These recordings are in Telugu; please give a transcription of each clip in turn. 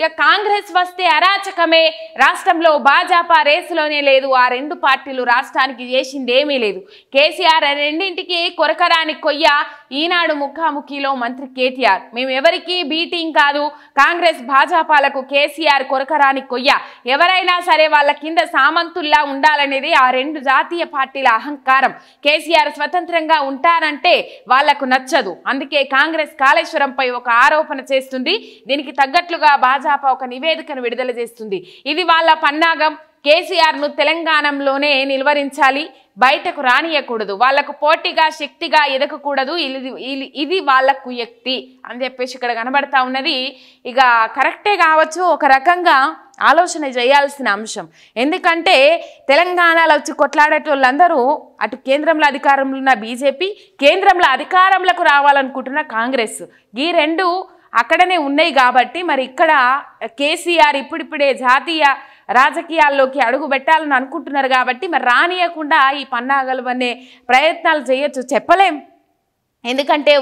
ఇక కాంగ్రెస్ వస్తే అరాచకమే రాష్ట్రంలో భాజపా రేసులోనే లేదు ఆ రెండు పార్టీలు రాష్ట్రానికి చేసింది ఏమీ లేదు కేసీఆర్ రెండింటికి కొరకరాని కొయ్య ఈనాడు ముఖాముఖిలో మంత్రి కేటీఆర్ మేము ఎవరికి బీటింగ్ కాదు కాంగ్రెస్ భాజపాలకు కేసీఆర్ కొరకరాని కొయ్య ఎవరైనా సరే వాళ్ళ కింద సామంతుల్లా ఉండాలనేది ఆ రెండు జాతీయ పార్టీల అహంకారం కేసీఆర్ స్వతంత్రంగా ఉంటారంటే వాళ్లకు నచ్చదు అందుకే కాంగ్రెస్ కాళేశ్వరంపై ఒక ఆరోపణ చేస్తుంది దీనికి తగ్గట్లుగా భాజ భాజపా ఒక నివేదికను విడుదల చేస్తుంది ఇది వాళ్ళ పన్నాగం కేసీఆర్ను తెలంగాణలోనే నిలువరించాలి బయటకు రానియకూడదు వాళ్లకు పోటీగా శక్తిగా ఎదగకూడదు ఇది ఇది వ్యక్తి అని చెప్పేసి ఇక్కడ కనబడతా ఉన్నది ఇక కరెక్టే కావచ్చు ఒక రకంగా ఆలోచన చేయాల్సిన అంశం ఎందుకంటే తెలంగాణలో వచ్చి కొట్లాడేటోళ్ళందరూ అటు కేంద్రంలో అధికారంలో ఉన్న బీజేపీ కేంద్రంలో అధికారంలోకి రావాలనుకుంటున్న కాంగ్రెస్ ఈ రెండు అక్కడనే ఉన్నాయి కాబట్టి మరి ఇక్కడ కేసీఆర్ ఇప్పుడిప్పుడే జాతీయ రాజకీయాల్లోకి అడుగు పెట్టాలని అనుకుంటున్నారు కాబట్టి మరి రానియకుండా ఈ పన్నాగలు అనే ప్రయత్నాలు చేయొచ్చు చెప్పలేం ఎందుకంటే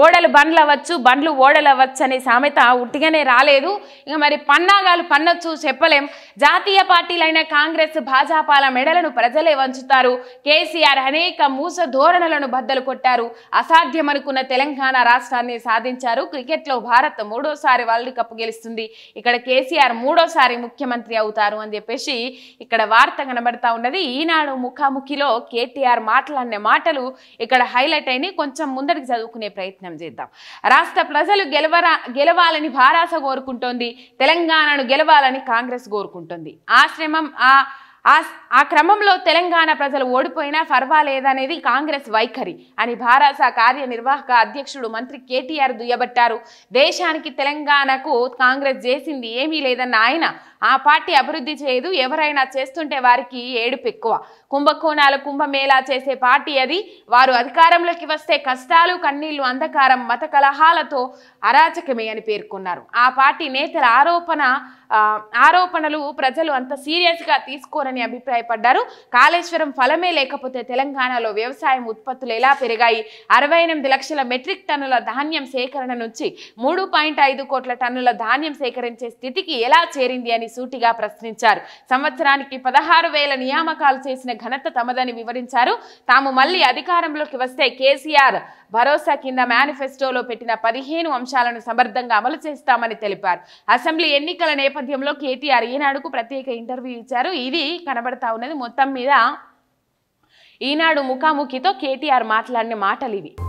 ఓడలు బండ్లు అవ్వచ్చు బండ్లు ఓడలు అవ్వచ్చు అనే సామెత ఉట్టిగానే రాలేదు ఇక మరి పన్నాగాలు పన్నొచ్చు చెప్పలేం జాతీయ పార్టీలైన కాంగ్రెస్ భాజపాల మెడలను ప్రజలే వంచుతారు కేసీఆర్ అనేక మూస ధోరణులను బద్దలు కొట్టారు అసాధ్యమనుకున్న తెలంగాణ రాష్ట్రాన్ని సాధించారు క్రికెట్లో భారత్ మూడోసారి వరల్డ్ కప్ గెలుస్తుంది ఇక్కడ కేసీఆర్ మూడోసారి ముఖ్యమంత్రి అవుతారు అని చెప్పేసి ఇక్కడ వార్త కనబడతా ఉన్నది ఈనాడు ముఖాముఖిలో కేటీఆర్ మాట్లాడిన మాటలు ఇక్కడ హైలైట్ ఉన్నాయని కొంచెం ముందరికి చదువుకునే ప్రయత్నం చేద్దాం రాష్ట్ర ప్రజలు గెలవరా గెలవాలని భారాస కోరుకుంటోంది తెలంగాణను గెలవాలని కాంగ్రెస్ కోరుకుంటుంది ఆశ్రమం ఆ ఆ ఆ క్రమంలో తెలంగాణ ప్రజలు ఓడిపోయినా పర్వాలేదనేది కాంగ్రెస్ వైఖరి అని భారస కార్యనిర్వాహక అధ్యక్షుడు మంత్రి కేటీఆర్ దుయ్యబట్టారు దేశానికి తెలంగాణకు కాంగ్రెస్ చేసింది ఏమీ లేదన్న ఆయన ఆ పార్టీ అభివృద్ధి చేయదు ఎవరైనా చేస్తుంటే వారికి ఏడుపు ఎక్కువ కుంభకోణాలు కుంభమేళా చేసే పార్టీ అది వారు అధికారంలోకి వస్తే కష్టాలు కన్నీళ్లు అంధకారం మత కలహాలతో అరాచకమే అని పేర్కొన్నారు ఆ పార్టీ నేతల ఆరోపణ ఆరోపణలు ప్రజలు అంత సీరియస్గా తీసుకోరని అభిప్రాయపడ్డారు కాళేశ్వరం ఫలమే లేకపోతే తెలంగాణలో వ్యవసాయం ఉత్పత్తులు ఎలా పెరిగాయి అరవై లక్షల మెట్రిక్ టన్నుల ధాన్యం సేకరణ నుంచి మూడు కోట్ల టన్నుల ధాన్యం సేకరించే స్థితికి ఎలా చేరింది అని సూటిగా ప్రశ్నించారు సంవత్సరానికి పదహారు వేల నియామకాలు చేసిన ఘనత తమదని వివరించారు తాము మళ్లీ అధికారంలోకి వస్తే కేసీఆర్ భరోసా కింద మేనిఫెస్టోలో పెట్టిన పదిహేను అంశాలను సమర్థంగా అమలు చేస్తామని తెలిపారు అసెంబ్లీ ఎన్నికల నేపథ్యంలో నేపథ్యంలో కేటీఆర్ ఈనాడుకు ప్రత్యేక ఇంటర్వ్యూ ఇచ్చారు ఇది కనబడతా ఉన్నది మొత్తం మీద ఈనాడు ముఖాముఖితో కేటీఆర్ మాట్లాడిన మాటలు ఇవి